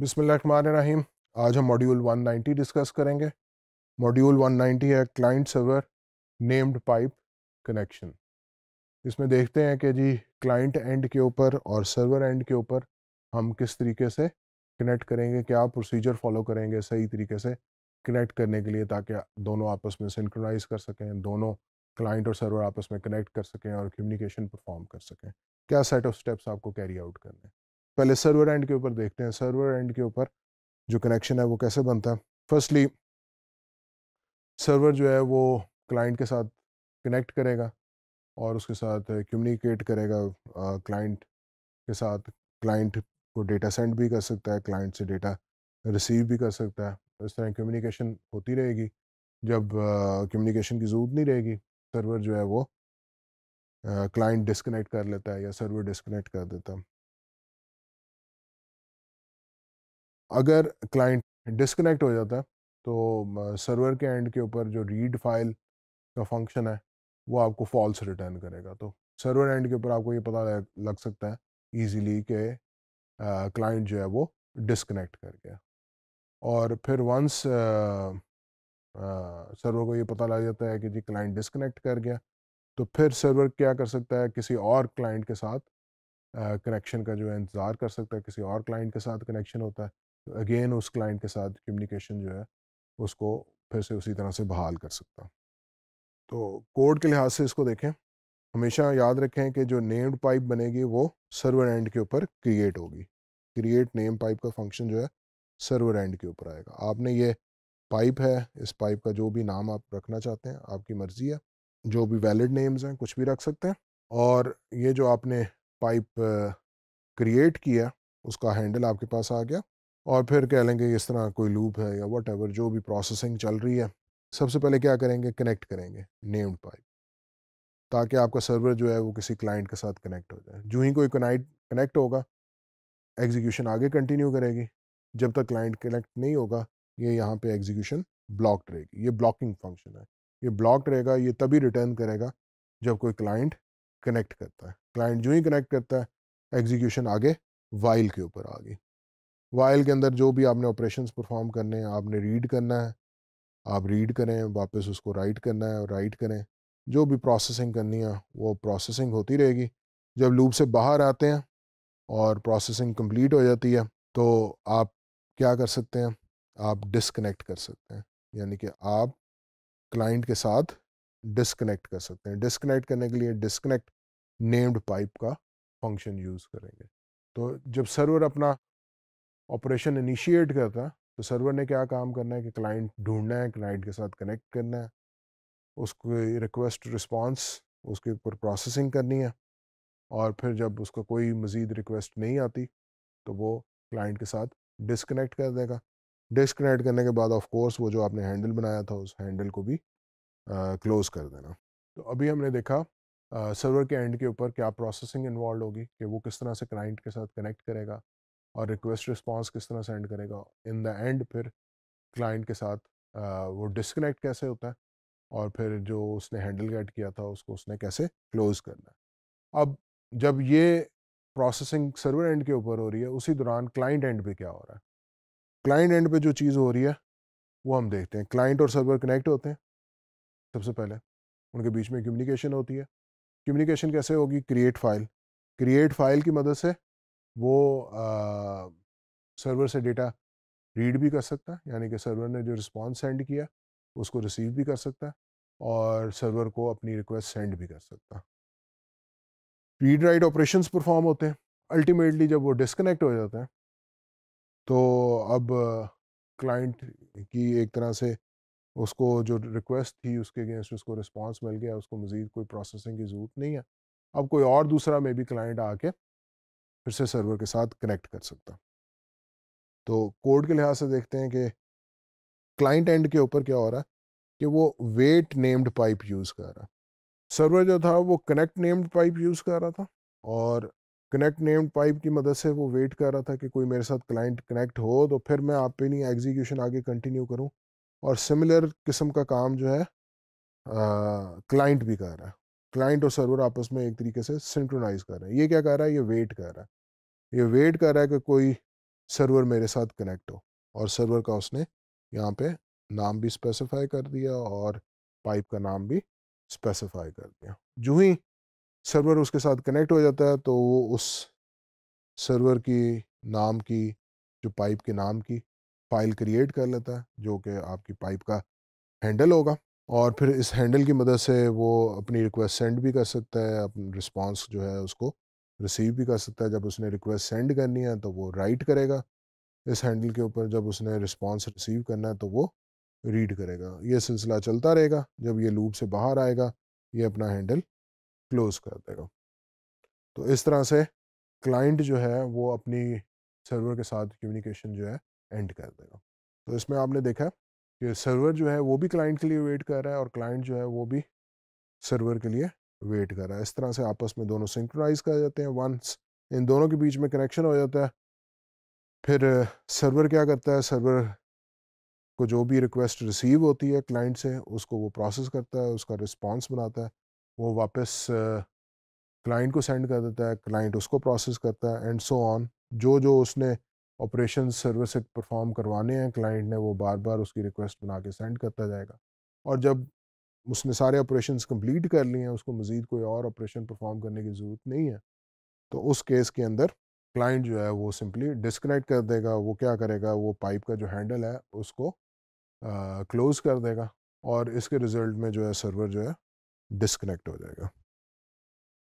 बिसमीम आज हम मॉड्यूल 190 डिस्कस करेंगे मॉड्यूल 190 है client server named pipe connection इसमें देखते हैं कि जी क्लाइंट एंड के ऊपर और सर्वर एंड के ऊपर हम किस तरीके से कनेक्ट करेंगे क्या प्रोसीजर फॉलो करेंगे सही तरीके से कनेक्ट करने के लिए ताकि दोनों आपस में सिंक्रोनाइज कर सकें दोनों क्लाइंट और सर्वर आपस में कनेक्ट कर सकें और कम्युनिकेशन परफॉर्म कर सकें क्या सेट ऑफ स्टेप्स आपको कैरी आउट करने हैं पहले सर्वर एंड के ऊपर देखते हैं सर्वर एंड के ऊपर जो कनेक्शन है वो कैसे बनता है फर्स्टली सर्वर जो है वो क्लाइंट के साथ कनेक्ट करेगा और उसके साथ कम्युनिकेट करेगा क्लाइंट के साथ क्लाइंट को डेटा सेंड भी कर सकता है क्लाइंट से डेटा रिसीव भी कर सकता है इस तरह कम्युनिकेशन होती रहेगी जब कम्युनिकेशन uh, की ज़रूरत नहीं रहेगी सर्वर जो है वो क्लाइंट uh, डिस्कनेक्ट कर लेता है या सर्वर डिस्कनेक्ट कर देता है अगर क्लाइंट डिसकनेक्ट हो जाता है तो सर्वर के एंड के ऊपर जो रीड फाइल का फंक्शन है वो आपको फॉल्स रिटर्न करेगा तो सर्वर एंड के ऊपर आपको ये पता लग सकता है ईजीली के क्लाइंट जो है वो डिसकनेक्ट कर गया और फिर वंस सर्वर को ये पता लग जाता है कि जी क्लाइंट डिसकनेक्ट कर गया तो फिर सर्वर क्या कर सकता है किसी और क्लाइंट के साथ कनेक्शन का जो है इंतज़ार कर सकता है किसी और क्लाइंट के साथ कनेक्शन होता है अगेन उस क्लाइंट के साथ कम्युनिकेशन जो है उसको फिर से उसी तरह से बहाल कर सकता तो कोड के लिहाज से इसको देखें हमेशा याद रखें कि जो नेम्ड पाइप बनेगी वो सर्वर एंड के ऊपर क्रिएट होगी क्रिएट नेम पाइप का फंक्शन जो है सर्वर एंड के ऊपर आएगा आपने ये पाइप है इस पाइप का जो भी नाम आप रखना चाहते हैं आपकी मर्ज़ी है जो भी वैलिड नेम्स हैं कुछ भी रख सकते हैं और ये जो आपने पाइप क्रिएट किया उसका हैंडल आपके पास आ गया और फिर कह लेंगे इस तरह कोई लूप है या वट जो भी प्रोसेसिंग चल रही है सबसे पहले क्या करेंगे कनेक्ट करेंगे नेम्ड पाइप ताकि आपका सर्वर जो है वो किसी क्लाइंट के साथ कनेक्ट हो जाए जो ही कोई कनाइट कनेक्ट होगा एग्जीक्यूशन आगे कंटिन्यू करेगी जब तक क्लाइंट कनेक्ट नहीं होगा ये यहाँ पे एग्जीक्यूशन ब्लॉक्ड रहेगी ये ब्लॉकिंग फंक्शन है ये ब्लॉक्ड रहेगा ये तभी रिटर्न करेगा जब कोई क्लाइंट कनेक्ट करता है क्लाइंट जो ही कनेक्ट करता है एग्जीक्यूशन आगे वाइल के ऊपर आ गई वाइल के अंदर जो भी आपने ऑपरेशन परफॉर्म करने हैं आपने रीड करना है आप रीड करें वापस उसको राइट करना है और राइट करें जो भी प्रोसेसिंग करनी है वो प्रोसेसिंग होती रहेगी जब लूप से बाहर आते हैं और प्रोसेसिंग कंप्लीट हो जाती है तो आप क्या कर सकते हैं आप डिसकनेक्ट कर सकते हैं यानी कि आप क्लाइंट के साथ डिसकनेक्ट कर सकते हैं डिसकनेक्ट करने के लिए डिसकनेक्ट नेम्ड पाइप का फंक्शन यूज़ करेंगे तो जब सर्वर अपना ऑपरेशन इनिशिएट करता है तो सर्वर ने क्या काम करना है कि क्लाइंट ढूंढना है क्लाइंट के साथ कनेक्ट करना है उसको रिक्वेस्ट रिस्पॉन्स उसके ऊपर प्रोसेसिंग करनी है और फिर जब उसका कोई मज़ीद रिक्वेस्ट नहीं आती तो वो क्लाइंट के साथ डिसकनेक्ट कर देगा डिसकनेक्ट करने के बाद ऑफ कोर्स वो जो आपने हैंडल बनाया था उस हैंडल को भी क्लोज़ कर देना तो अभी हमने देखा सर्वर के एंड के ऊपर क्या प्रोसेसिंग इन्वॉल्व होगी कि वो किस तरह से क्लाइंट के साथ कनेक्ट करेगा और रिक्वेस्ट रिस्पॉन्स किस तरह सेंड करेगा इन द एंड फिर क्लाइंट के साथ वो डिसकनेक्ट कैसे होता है और फिर जो उसने हैंडल गेट किया था उसको उसने कैसे क्लोज़ करना है अब जब ये प्रोसेसिंग सर्वर एंड के ऊपर हो रही है उसी दौरान क्लाइंट एंड पे क्या हो रहा है क्लाइंट एंड पे जो चीज़ हो रही है वो हम देखते हैं क्लाइंट और सर्वर कनेक्ट होते हैं सबसे पहले उनके बीच में कम्युनिकेशन होती है कम्युनिकेशन कैसे होगी क्रिएट फाइल क्रिएट फाइल की मदद से वो सर्वर से डेटा रीड भी कर सकता है यानी कि सर्वर ने जो रिस्पॉन्स सेंड किया उसको रिसीव भी कर सकता है और सर्वर को अपनी रिक्वेस्ट सेंड भी कर सकता है रीड राइट ऑपरेशन परफॉर्म होते हैं अल्टीमेटली जब वो डिसकनेक्ट हो जाते हैं तो अब क्लाइंट की एक तरह से उसको जो रिक्वेस्ट थी उसके अगेंस्ट उसको रिस्पांस मिल गया उसको मज़ीद कोई प्रोसेसिंग की ज़रूरत नहीं है अब कोई और दूसरा मे भी क्लाइंट आके फिर से सर्वर के साथ कनेक्ट कर सकता तो कोड के लिहाज से देखते हैं कि क्लाइंट एंड के ऊपर क्या हो रहा है कि वो वेट नेम्ड पाइप यूज़ कर रहा है सर्वर जो था वो कनेक्ट नेम्ड पाइप यूज़ कर रहा था और कनेक्ट नेम्ड पाइप की मदद से वो वेट कर रहा था कि कोई मेरे साथ क्लाइंट कनेक्ट हो तो फिर मैं आप पे नहीं एग्जीक्यूशन आगे कंटिन्यू करूँ और सिमिलर किस्म का काम जो है क्लाइंट भी कर रहा है क्लाइंट और सर्वर आपस में एक तरीके से सिंक्रोनाइज कर रहे हैं ये क्या कर रहा है ये वेट कर रहा है ये वेट कर रहा है कि कोई सर्वर मेरे साथ कनेक्ट हो और सर्वर का उसने यहाँ पे नाम भी स्पेसिफाई कर दिया और पाइप का नाम भी स्पेसिफाई कर दिया जो ही सर्वर उसके साथ कनेक्ट हो जाता है तो वो उस सर्वर की नाम की जो पाइप के नाम की फाइल क्रिएट कर लेता है जो कि आपकी पाइप का हैंडल होगा और फिर इस हैंडल की मदद से वो अपनी रिक्वेस्ट सेंड भी कर सकता है अपनी रिस्पांस जो है उसको रिसीव भी कर सकता है जब उसने रिक्वेस्ट सेंड करनी है तो वो राइट करेगा इस हैंडल के ऊपर जब उसने रिस्पॉन्स रिसीव करना है तो वो रीड करेगा ये सिलसिला चलता रहेगा जब ये लूप से बाहर आएगा ये अपना हैंडल क्लोज कर देगा तो इस तरह से क्लाइंट जो है वो अपनी सर्वर के साथ कम्युनिकेशन जो है एंड कर देगा तो इसमें आपने देखा कि सर्वर जो है वो भी क्लाइंट के लिए वेट कर रहा है और क्लाइंट जो है वो भी सर्वर के लिए वेट कर रहा है इस तरह से आपस में दोनों सिंक्रोनाइज कर जाते हैं वंस इन दोनों के बीच में कनेक्शन हो जाता है फिर सर्वर क्या करता है सर्वर को जो भी रिक्वेस्ट रिसीव होती है क्लाइंट से उसको वो प्रोसेस करता है उसका रिस्पांस बनाता है वो वापस क्लाइंट को सेंड कर देता है क्लाइंट उसको प्रोसेस करता है एंड सो ऑन जो जो उसने ऑपरेशन सर्वर से परफॉर्म करवाने हैं क्लाइंट ने वो बार बार उसकी रिक्वेस्ट बना के सेंड करता जाएगा और जब उसने सारे ऑपरेशन कंप्लीट कर लिए हैं उसको मज़ीद कोई और ऑपरेशन परफॉर्म करने की ज़रूरत नहीं है तो उस केस के अंदर क्लाइंट जो है वो सिंपली डिस्कनेक्ट कर देगा वो क्या करेगा वो पाइप का जो हैंडल है उसको क्लोज़ कर देगा और इसके रिज़ल्ट में जो है सर्वर जो है डिसकनेक्ट हो जाएगा